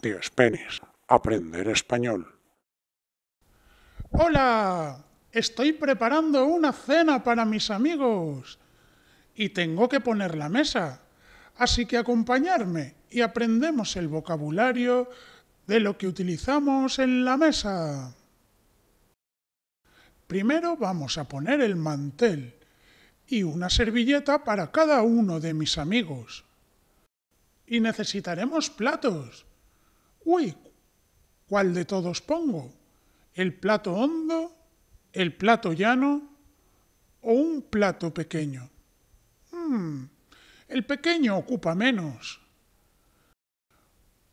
Tíos Spenis, aprender español. Hola, estoy preparando una cena para mis amigos y tengo que poner la mesa. Así que acompañarme y aprendemos el vocabulario de lo que utilizamos en la mesa. Primero vamos a poner el mantel y una servilleta para cada uno de mis amigos. Y necesitaremos platos. Uy, ¿cuál de todos pongo? ¿El plato hondo? ¿El plato llano? ¿O un plato pequeño? Hmm, el pequeño ocupa menos.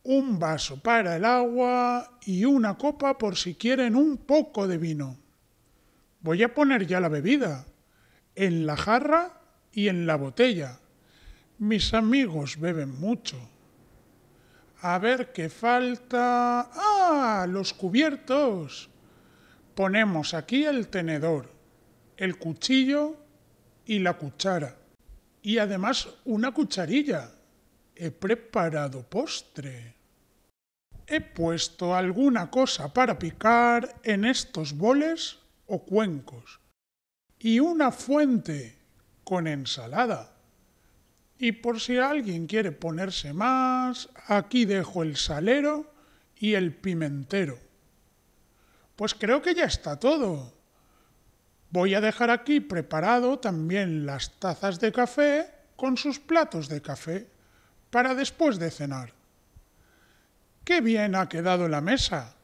Un vaso para el agua y una copa por si quieren un poco de vino. Voy a poner ya la bebida en la jarra y en la botella. Mis amigos beben mucho. A ver qué falta. ¡Ah! Los cubiertos. Ponemos aquí el tenedor, el cuchillo y la cuchara. Y además una cucharilla. He preparado postre. He puesto alguna cosa para picar en estos boles o cuencos y una fuente con ensalada. Y por si alguien quiere ponerse más, aquí dejo el salero y el pimentero. Pues creo que ya está todo. Voy a dejar aquí preparado también las tazas de café con sus platos de café para después de cenar. ¡Qué bien ha quedado la mesa!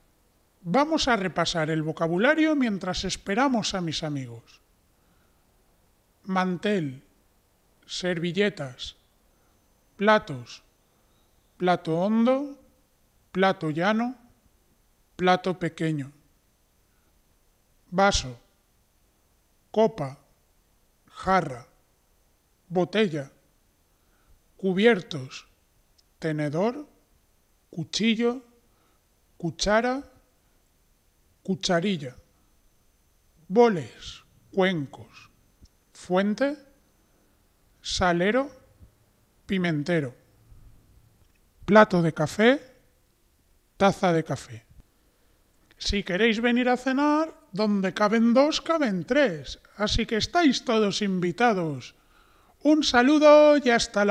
Vamos a repasar el vocabulario mientras esperamos a mis amigos mantel, servilletas, platos, plato hondo, plato llano, plato pequeño, vaso, copa, jarra, botella, cubiertos, tenedor, cuchillo, cuchara, cucharilla, boles, cuencos. Fuente, Salero, Pimentero. Plato de café, taza de café. Si queréis venir a cenar, donde caben dos, caben tres. Así que estáis todos invitados. Un saludo y hasta la